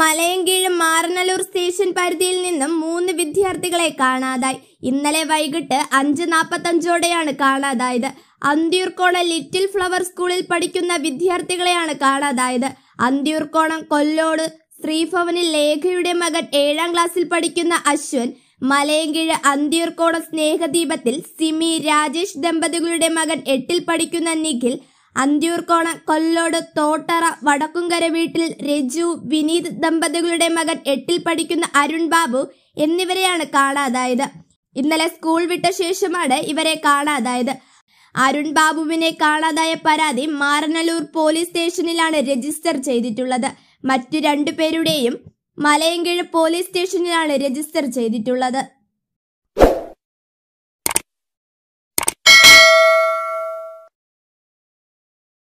Malayinkeezhu Maranalloor station പരിധിയിൽ നിന്നും മൂന്ന് വിദ്യാർത്ഥികളെ കാണാതായി ഇന്നലെ വൈകിട്ട് അഞ്ച് നാൽപ്പത്തഞ്ചോടെയാണ് കാണാതായത് അന്തിയൂർക്കോണം ലിറ്റിൽ ഫ്ലവർ സ്കൂളിൽ പഠിക്കുന്ന വിദ്യാർത്ഥികളെയാണ് കാണാതായത് അന്തിയൂർക്കോണം കൊല്ലോട് ശ്രീഭവനിൽ ലേഖയുടെ മകൻ ഏഴാം ക്ലാസ്സിൽ പഠിക്കുന്ന അശ്വൻ മലയങ്കിഴ് അന്തിയൂർക്കോണം സ്നേഹദീപത്തിൽ സിമി രാജേഷ് ദമ്പതികളുടെ മകൻ എട്ടിൽ പഠിക്കുന്ന നിഖിൽ അന്തിയൂർക്കോണ കൊല്ലോട് തോട്ടറ വടക്കുംകര വീട്ടിൽ രജു വിനീത് ദമ്പതികളുടെ മകൻ എട്ടിൽ പഠിക്കുന്ന അരുൺ ബാബു എന്നിവരെയാണ് കാണാതായത് ഇന്നലെ സ്കൂൾ വിട്ട ശേഷമാണ് ഇവരെ കാണാതായത് അരുൺ ബാബുവിനെ കാണാതായ പരാതി മാറനല്ലൂർ പോലീസ് സ്റ്റേഷനിലാണ് രജിസ്റ്റർ ചെയ്തിട്ടുള്ളത് മറ്റു രണ്ടു പേരുടെയും മലയങ്കിഴ് പോലീസ് സ്റ്റേഷനിലാണ് രജിസ്റ്റർ ചെയ്തിട്ടുള്ളത്